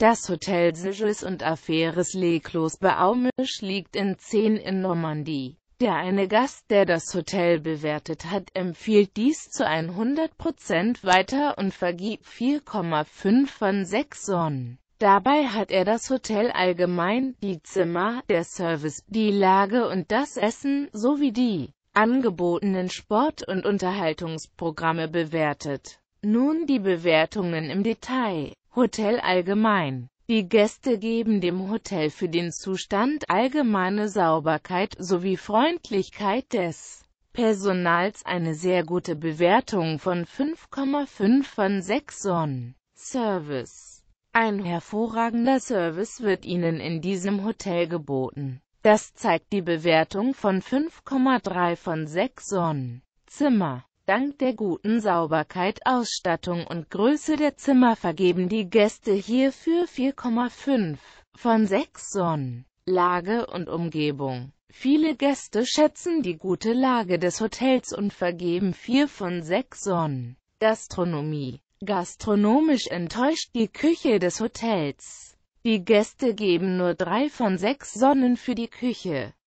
Das Hotel Siges und Affaires Les Clos Baumisch liegt in 10 in Normandie. Der eine Gast, der das Hotel bewertet hat, empfiehlt dies zu 100% weiter und vergibt 4,5 von 6 Sonnen. Dabei hat er das Hotel allgemein, die Zimmer, der Service, die Lage und das Essen, sowie die angebotenen Sport- und Unterhaltungsprogramme bewertet. Nun die Bewertungen im Detail. Hotel allgemein. Die Gäste geben dem Hotel für den Zustand allgemeine Sauberkeit sowie Freundlichkeit des Personals eine sehr gute Bewertung von 5,5 von 6 Sonnen. Service Ein hervorragender Service wird Ihnen in diesem Hotel geboten. Das zeigt die Bewertung von 5,3 von 6 Sonnen. Zimmer Dank der guten Sauberkeit, Ausstattung und Größe der Zimmer vergeben die Gäste hierfür 4,5 von 6 Sonnen. Lage und Umgebung Viele Gäste schätzen die gute Lage des Hotels und vergeben 4 von 6 Sonnen. Gastronomie Gastronomisch enttäuscht die Küche des Hotels. Die Gäste geben nur 3 von 6 Sonnen für die Küche.